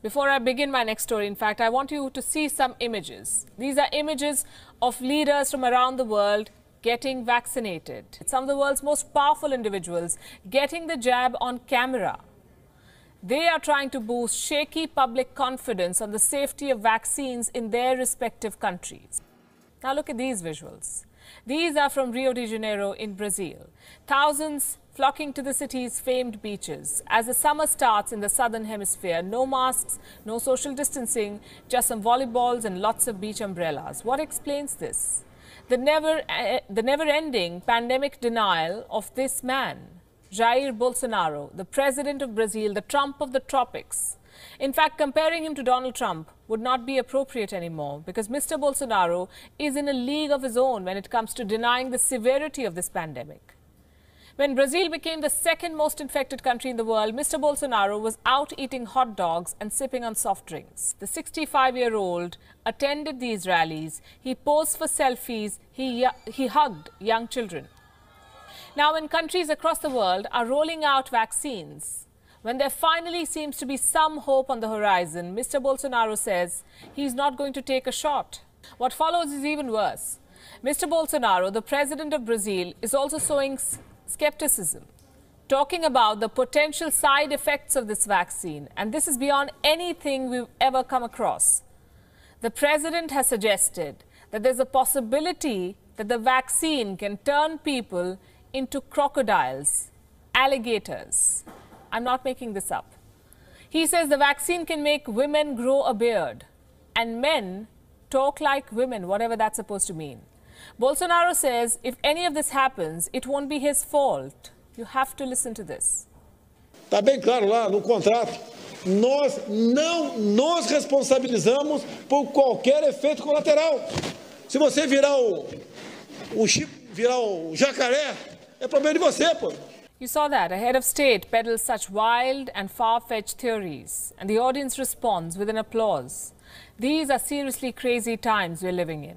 Before I begin my next story, in fact, I want you to see some images. These are images of leaders from around the world getting vaccinated. Some of the world's most powerful individuals getting the jab on camera. They are trying to boost shaky public confidence on the safety of vaccines in their respective countries. Now look at these visuals. These are from Rio de Janeiro in Brazil. Thousands flocking to the city's famed beaches. As the summer starts in the southern hemisphere, no masks, no social distancing, just some volleyballs and lots of beach umbrellas. What explains this? The never, eh, the never ending pandemic denial of this man. Jair Bolsonaro, the president of Brazil, the Trump of the tropics. In fact, comparing him to Donald Trump would not be appropriate anymore because Mr. Bolsonaro is in a league of his own when it comes to denying the severity of this pandemic. When Brazil became the second most infected country in the world, Mr. Bolsonaro was out eating hot dogs and sipping on soft drinks. The 65 year old attended these rallies, he posed for selfies, he, he hugged young children. Now, when countries across the world are rolling out vaccines, when there finally seems to be some hope on the horizon, Mr. Bolsonaro says he's not going to take a shot. What follows is even worse. Mr. Bolsonaro, the president of Brazil, is also sowing skepticism, talking about the potential side effects of this vaccine. And this is beyond anything we've ever come across. The president has suggested that there's a possibility that the vaccine can turn people into crocodiles, alligators. I'm not making this up. He says the vaccine can make women grow a beard and men talk like women, whatever that's supposed to mean. Bolsonaro says if any of this happens, it won't be his fault. You have to listen to this. Está bem claro lá no contrato. Nós não nos responsabilizamos por qualquer efeito colateral. Se você virar o, o chip, virar o jacaré, É problema de você, pô. You saw that a head of state peddles such wild and far-fetched theories, and the audience responds with an applause. These are seriously crazy times we're living in.